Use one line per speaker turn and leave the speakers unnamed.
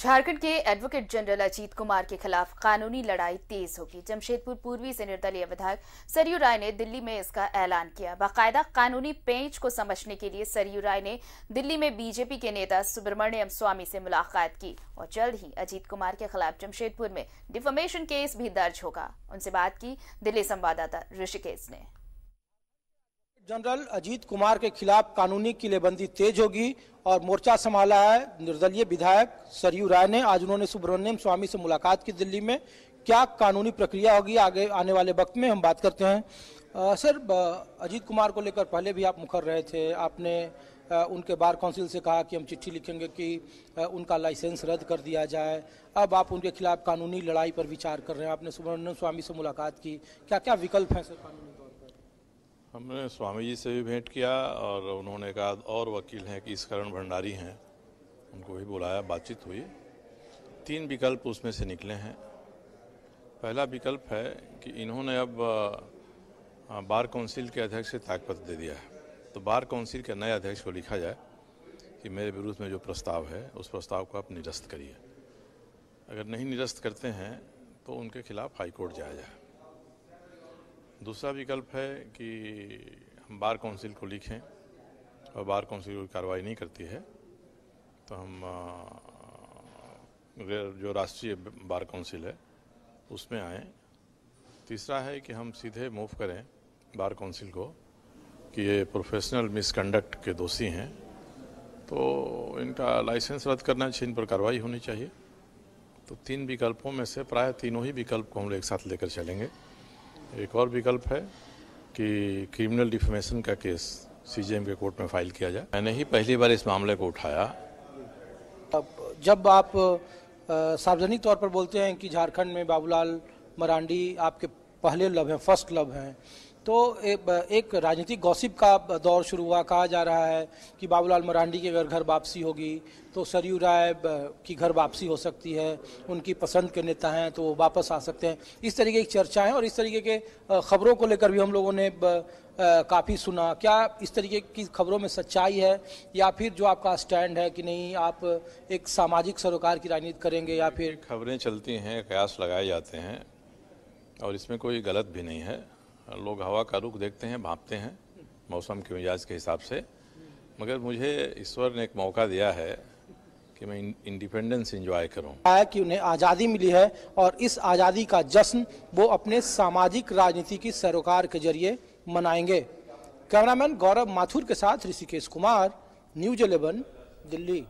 झारखंड के advocate general Ajit Kumar के खिलाफ कानूनी लड़ाई तेज होगी जमशेदपुर पूर्वी से निर्दलीय विधायक सरयू राय ने दिल्ली में इसका ऐलान किया बाकायदा कानूनी पेंच को समझने के लिए सरयू राय ने दिल्ली में बीजेपी के नेता सुब्रमण्यम स्वामी से मुलाकात की और जल्द ही अजीत कुमार के खिलाफ जमशेदपुर में डिफॉर्मेशन केस भी दर्ज होगा उनसे बात की दिल्ली संवाददाता ऋषिकेश ने
जनरल अजीत कुमार के खिलाफ कानूनी किलेबंदी तेज होगी और मोर्चा संभाला है निर्दलीय विधायक सरयू राय ने आज उन्होंने सुब्रमण्यम स्वामी से मुलाकात की दिल्ली में क्या कानूनी प्रक्रिया होगी आगे आने वाले वक्त में हम बात करते हैं आ, सर अजीत कुमार को लेकर पहले भी आप मुखर रहे थे आपने आ, उनके बार काउंसिल से कहा कि हम चिट्ठी लिखेंगे कि आ, उनका लाइसेंस रद्द कर दिया जाए अब आप उनके खिलाफ कानूनी लड़ाई पर विचार कर रहे हैं आपने सुब्रमण्यम स्वामी से मुलाकात की क्या क्या विकल्प हैं सर कानूनी
हमने स्वामी जी से भी भेंट किया और उन्होंने कहा और वकील हैं कि इस कारण भंडारी हैं उनको भी बुलाया बातचीत हुई तीन विकल्प उसमें से निकले हैं पहला विकल्प है कि इन्होंने अब बार काउंसिल के अध्यक्ष से ताकपत दे दिया है तो बार काउंसिल के नए अध्यक्ष को लिखा जाए कि मेरे विरुद्ध में जो प्रस्ताव है उस प्रस्ताव को आप निरस्त करिए अगर नहीं निरस्त करते हैं तो उनके खिलाफ हाईकोर्ट जाया जाए दूसरा विकल्प है कि हम बार काउंसिल को लिखें और बार काउंसिल कोई कार्रवाई नहीं करती है तो हम जो राष्ट्रीय बार काउंसिल है उसमें आए तीसरा है कि हम सीधे मूव करें बार काउंसिल को कि ये प्रोफेशनल मिसकंडक्ट के दोषी हैं तो इनका लाइसेंस रद्द करना चाहिए इन पर कार्रवाई होनी चाहिए तो तीन विकल्पों में से प्राय तीनों ही विकल्प को हम लोग एक साथ लेकर चलेंगे एक और विकल्प है कि क्रिमिनल डिफेमेशन का केस सीजेएम के कोर्ट में फाइल किया जाए मैंने ही पहली बार इस मामले को उठाया
जब आप सार्वजनिक तौर पर बोलते हैं कि झारखंड में बाबूलाल मरांडी आपके पहले लव हैं फर्स्ट लव हैं तो एक राजनीतिक गॉसिप का दौर शुरू हुआ कहा जा रहा है कि बाबूलाल मरांडी की अगर घर वापसी होगी तो सरयू राय की घर वापसी हो सकती है उनकी पसंद के नेता हैं तो वो वापस आ सकते हैं इस तरीके की चर्चाएं और इस तरीके के खबरों को लेकर भी हम लोगों ने काफ़ी सुना क्या इस तरीके की खबरों में सच्चाई है या फिर जो आपका स्टैंड है कि नहीं आप एक सामाजिक सरोकार की राजनीति करेंगे या फिर
खबरें चलती हैं कयास लगाए जाते हैं और इसमें कोई गलत भी नहीं है लोग हवा का रुख देखते हैं भापते हैं मौसम के मिजाज के हिसाब से मगर मुझे ईश्वर ने एक मौका दिया है कि मैं इंडिपेंडेंस इंजॉय करूं।
आया कि उन्हें आज़ादी मिली है और इस आज़ादी का जश्न वो अपने सामाजिक राजनीति की सरोकार के जरिए मनाएंगे कैमरामैन गौरव माथुर के साथ ऋषिकेश कुमार न्यूज इलेवन दिल्ली